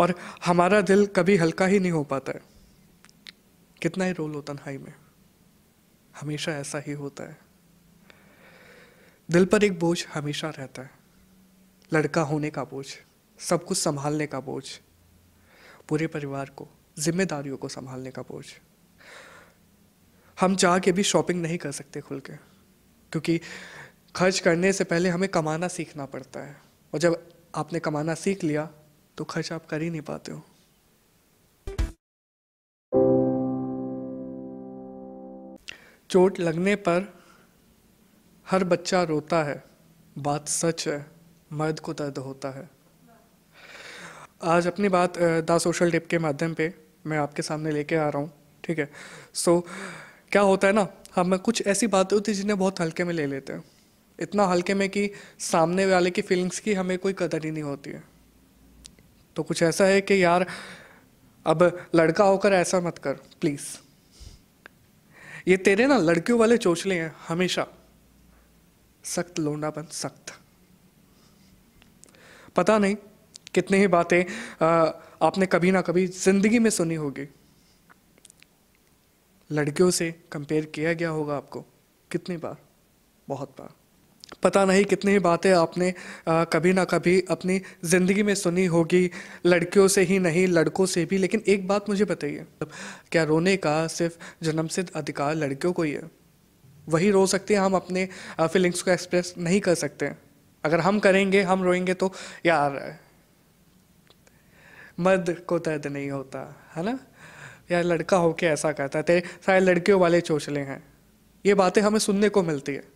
और हमारा दिल कभी हल्का ही नहीं हो पाता है कितना ही रोल हो तनहाई में हमेशा ऐसा ही होता है दिल पर एक बोझ हमेशा रहता है लड़का होने का बोझ सब कुछ संभालने का बोझ पूरे परिवार को जिम्मेदारियों को संभालने का बोझ हम चाह के भी शॉपिंग नहीं कर सकते खुल के क्योंकि खर्च करने से पहले हमें कमाना सीखना पड़ता है और जब आपने कमाना सीख लिया तो खर्च आप कर ही नहीं पाते हो चोट लगने पर हर बच्चा रोता है बात सच है मर्द को दर्द होता है आज अपनी बात द सोशल टिप के माध्यम पे मैं आपके सामने लेके आ रहा हूँ ठीक है सो so, क्या होता है ना हमें कुछ ऐसी बातें होती जिन्हें बहुत हल्के में ले लेते हैं इतना हल्के में कि सामने वाले की फीलिंग्स की हमें कोई कदर ही नहीं होती है तो कुछ ऐसा है कि यार अब लड़का होकर ऐसा मत कर प्लीज़ ये तेरे ना लड़कियों वाले चोचले हैं हमेशा सख्त लोंडापन सख्त पता नहीं कितने ही बातें आपने कभी ना कभी जिंदगी में सुनी होगी लड़कियों से कंपेयर किया गया होगा आपको कितनी बार बहुत बार पता नहीं कितनी बातें आपने आ, कभी ना कभी अपनी ज़िंदगी में सुनी होगी लड़कियों से ही नहीं लड़कों से भी लेकिन एक बात मुझे बताइए क्या रोने का सिर्फ जन्मसिद्ध अधिकार लड़कियों को ही है वही रो सकते हैं हम अपने फीलिंग्स को एक्सप्रेस नहीं कर सकते अगर हम करेंगे हम रोएंगे तो यार मर्द को दर्द नहीं होता है ना यार लड़का होके ऐसा कहता है तेरे सारे लड़कियों वाले चोचले हैं ये बातें हमें सुनने को मिलती है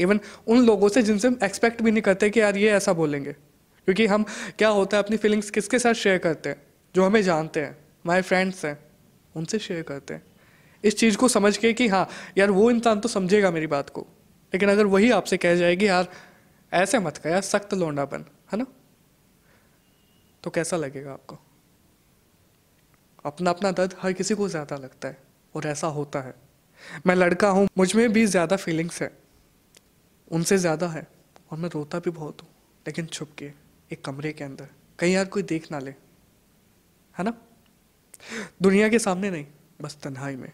इवन उन लोगों से जिनसे हम एक्सपेक्ट भी नहीं करते कि यार ये ऐसा बोलेंगे क्योंकि हम क्या होता है अपनी फीलिंग्स किसके साथ शेयर करते हैं जो हमें जानते हैं हमारे फ्रेंड्स हैं उनसे शेयर करते हैं इस चीज़ को समझ के कि हाँ यार वो इंसान तो समझेगा मेरी बात को लेकिन अगर वही आपसे कह जाएगी यार ऐसे मत कह यार सख्त लौंडापन है ना तो कैसा लगेगा आपको अपना अपना दर्द हर किसी को ज़्यादा लगता है और ऐसा होता है मैं लड़का हूँ मुझ में भी ज़्यादा फीलिंग्स है उनसे ज़्यादा है और मैं रोता भी बहुत हूँ लेकिन छुप के एक कमरे के अंदर कहीं यार कोई देख ना ले है ना दुनिया के सामने नहीं बस तन्हाई में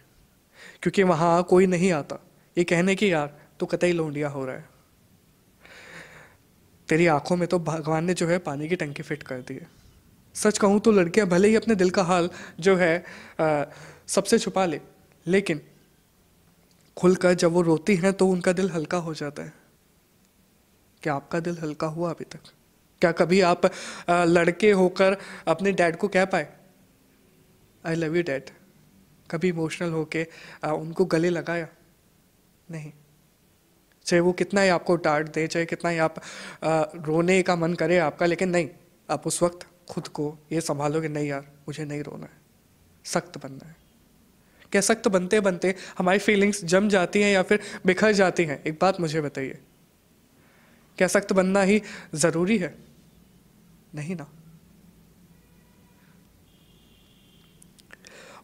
क्योंकि वहाँ कोई नहीं आता ये कहने की यार तो कतई लौंडिया हो रहा है तेरी आंखों में तो भगवान ने जो है पानी की टंकी फिट कर दी है सच कहूँ तो लड़कियाँ भले ही अपने दिल का हाल जो है आ, सबसे छुपा ले लेकिन खुलकर जब वो रोती हैं तो उनका दिल हल्का हो जाता है क्या आपका दिल हल्का हुआ अभी तक क्या कभी आप लड़के होकर अपने डैड को कह पाए आई लव यू डैड कभी इमोशनल होके उनको गले लगाया नहीं चाहे वो कितना ही आपको डांट दे चाहे कितना ही आप रोने का मन करे आपका लेकिन नहीं आप उस वक्त खुद को ये संभालो कि नहीं यार मुझे नहीं रोना है सख्त बनना है क्या सख्त बनते बनते हमारी फीलिंग्स जम जाती हैं या फिर बिखर जाती हैं एक बात मुझे बताइए क्या सख्त बनना ही ज़रूरी है नहीं ना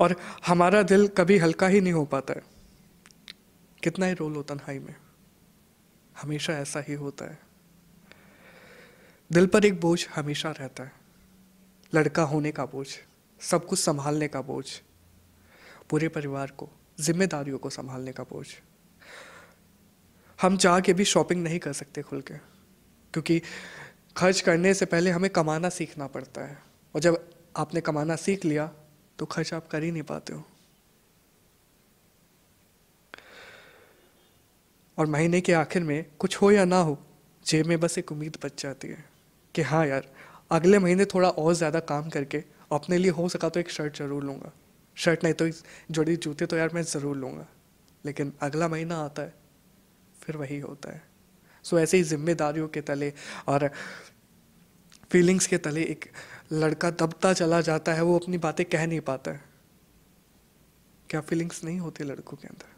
और हमारा दिल कभी हल्का ही नहीं हो पाता है कितना ही रोल हो तनहाई में हमेशा ऐसा ही होता है दिल पर एक बोझ हमेशा रहता है लड़का होने का बोझ सब कुछ संभालने का बोझ पूरे परिवार को जिम्मेदारियों को संभालने का बोझ हम चाह के भी शॉपिंग नहीं कर सकते खुल के क्योंकि खर्च करने से पहले हमें कमाना सीखना पड़ता है और जब आपने कमाना सीख लिया तो खर्च आप कर ही नहीं पाते हो और महीने के आखिर में कुछ हो या ना हो जेब में बस एक उम्मीद बच जाती है कि हाँ यार अगले महीने थोड़ा और ज़्यादा काम करके अपने लिए हो सका तो एक शर्ट ज़रूर लूँगा शर्ट नहीं तो जोड़ी जूते तो यार मैं ज़रूर लूँगा लेकिन अगला महीना आता है फिर वही होता है सो so, ऐसे ही जिम्मेदारियों के तले और फीलिंग्स के तले एक लड़का दबता चला जाता है वो अपनी बातें कह नहीं पाता है क्या फीलिंग्स नहीं होती लड़कों के अंदर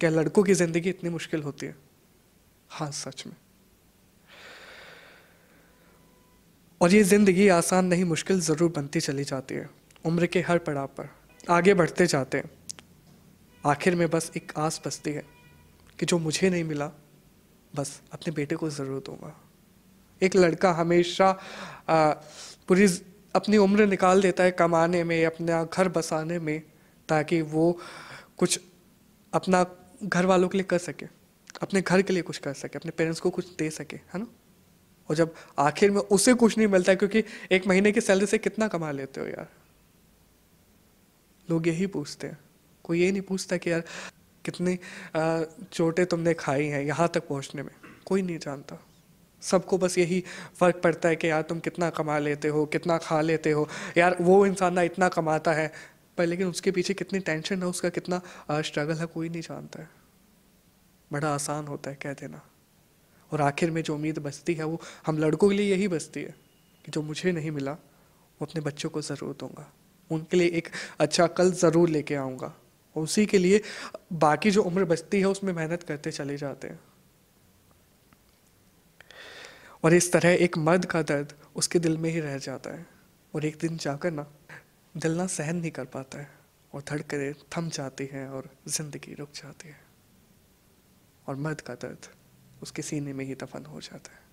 क्या लड़कों की ज़िंदगी इतनी मुश्किल होती है हाँ सच में और ये ज़िंदगी आसान नहीं मुश्किल ज़रूर बनती चली जाती है उम्र के हर पड़ाव पर आगे बढ़ते जाते हैं आखिर में बस एक आस बसती है कि जो मुझे नहीं मिला बस अपने बेटे को ज़रूर दूंगा एक लड़का हमेशा पूरी अपनी उम्र निकाल देता है कमाने में अपना घर बसाने में ताकि वो कुछ अपना घर वालों के लिए कर सके अपने घर के लिए कुछ कर सके अपने पेरेंट्स को कुछ दे सके है ना और जब आखिर में उसे कुछ नहीं मिलता क्योंकि एक महीने की सैलरी से कितना कमा लेते हो यार लोग यही पूछते हैं कोई ये नहीं पूछता कि यार कितनी चोटें तुमने खाई हैं यहाँ तक पहुँचने में कोई नहीं जानता सबको बस यही फ़र्क पड़ता है कि यार तुम कितना कमा लेते हो कितना खा लेते हो यार वो इंसान ना इतना कमाता है पर लेकिन उसके पीछे कितनी टेंशन है उसका कितना स्ट्रगल है कोई नहीं जानता है बड़ा आसान होता है कह देना और आखिर में जो उम्मीद बचती है वो हम लड़कों के लिए यही बचती है कि जो मुझे नहीं मिला वो अपने बच्चों को ज़रूर दूंगा उनके लिए एक अच्छा कल ज़रूर लेके आऊँगा उसी के लिए बाकी जो उम्र बचती है उसमें मेहनत करते चले जाते हैं और इस तरह एक मर्द का दर्द उसके दिल में ही रह जाता है और एक दिन जाकर ना दिल ना सहन नहीं कर पाता है और धड़कने थम जाती हैं और ज़िंदगी रुक जाती है और मर्द का दर्द उसके सीने में ही दफन हो जाता है